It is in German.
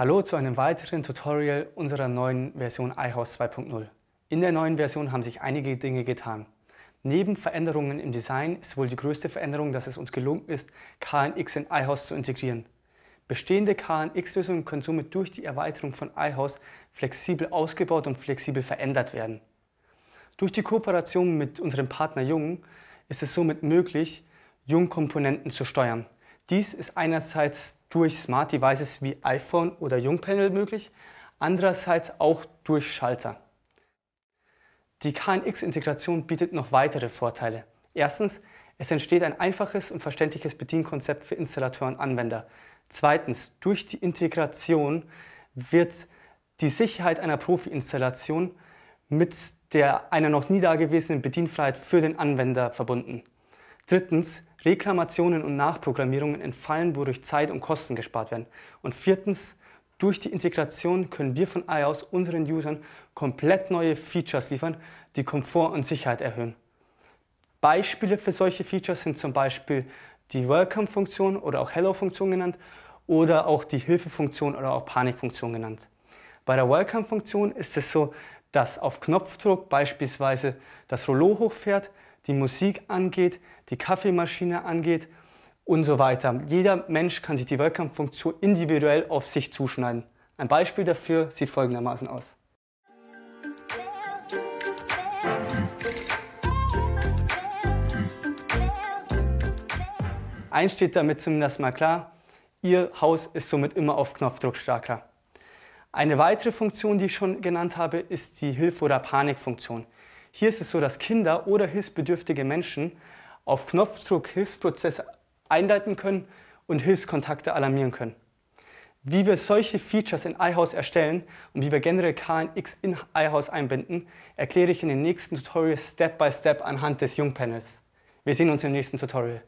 Hallo zu einem weiteren Tutorial unserer neuen Version iHouse 2.0. In der neuen Version haben sich einige Dinge getan. Neben Veränderungen im Design ist wohl die größte Veränderung, dass es uns gelungen ist, KNX in iHouse zu integrieren. Bestehende KNX-Lösungen können somit durch die Erweiterung von iHouse flexibel ausgebaut und flexibel verändert werden. Durch die Kooperation mit unserem Partner Jung ist es somit möglich, Jung-Komponenten zu steuern. Dies ist einerseits durch Smart Devices wie iPhone oder Jungpanel möglich, andererseits auch durch Schalter. Die KNX-Integration bietet noch weitere Vorteile. Erstens, es entsteht ein einfaches und verständliches Bedienkonzept für Installateure und Anwender. Zweitens, durch die Integration wird die Sicherheit einer Profi-Installation mit der einer noch nie dagewesenen Bedienfreiheit für den Anwender verbunden. Drittens, Reklamationen und Nachprogrammierungen entfallen, wodurch Zeit und Kosten gespart werden. Und viertens, durch die Integration können wir von iOS unseren Usern komplett neue Features liefern, die Komfort und Sicherheit erhöhen. Beispiele für solche Features sind zum Beispiel die Welcome-Funktion oder auch Hello-Funktion genannt oder auch die Hilfe-Funktion oder auch Panik-Funktion genannt. Bei der Welcome-Funktion ist es so, dass auf Knopfdruck beispielsweise das Rollo hochfährt, die Musik angeht, die Kaffeemaschine angeht und so weiter. Jeder Mensch kann sich die Welcome-Funktion individuell auf sich zuschneiden. Ein Beispiel dafür sieht folgendermaßen aus. Eins steht damit zumindest mal klar, Ihr Haus ist somit immer auf Knopfdruck starker. Eine weitere Funktion, die ich schon genannt habe, ist die Hilfe- oder Panikfunktion. Hier ist es so, dass Kinder oder hilfsbedürftige Menschen auf Knopfdruck Hilfsprozesse einleiten können und Hilfskontakte alarmieren können. Wie wir solche Features in iHouse erstellen und wie wir generell KNX in iHouse einbinden, erkläre ich in den nächsten Tutorials Step by Step anhand des Jungpanels. Wir sehen uns im nächsten Tutorial.